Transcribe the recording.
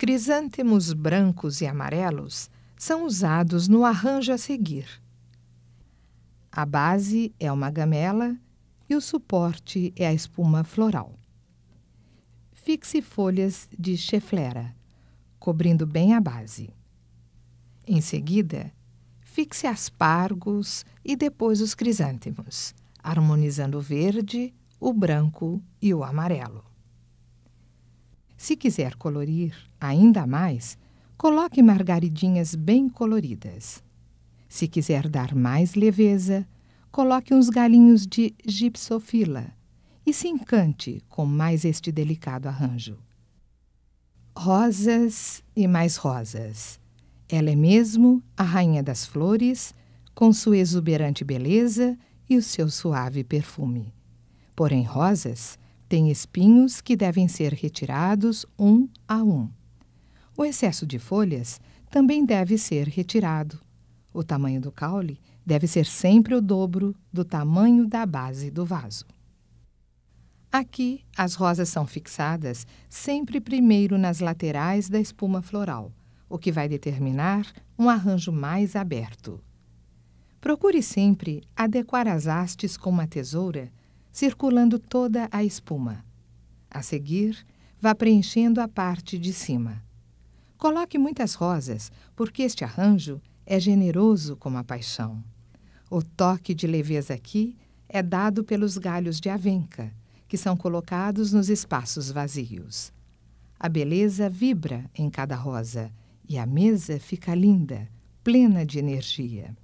Crisântemos brancos e amarelos são usados no arranjo a seguir. A base é uma gamela e o suporte é a espuma floral. Fixe folhas de cheflera, cobrindo bem a base. Em seguida, fixe aspargos e depois os crisântemos, harmonizando o verde, o branco e o amarelo. Se quiser colorir ainda mais, coloque margaridinhas bem coloridas. Se quiser dar mais leveza, coloque uns galinhos de gipsofila e se encante com mais este delicado arranjo. Rosas e mais rosas. Ela é mesmo a rainha das flores, com sua exuberante beleza e o seu suave perfume. Porém, rosas tem espinhos que devem ser retirados um a um. O excesso de folhas também deve ser retirado. O tamanho do caule deve ser sempre o dobro do tamanho da base do vaso. Aqui, as rosas são fixadas sempre primeiro nas laterais da espuma floral, o que vai determinar um arranjo mais aberto. Procure sempre adequar as hastes com uma tesoura circulando toda a espuma. A seguir, vá preenchendo a parte de cima. Coloque muitas rosas, porque este arranjo é generoso como a paixão. O toque de leveza aqui é dado pelos galhos de avenca, que são colocados nos espaços vazios. A beleza vibra em cada rosa e a mesa fica linda, plena de energia.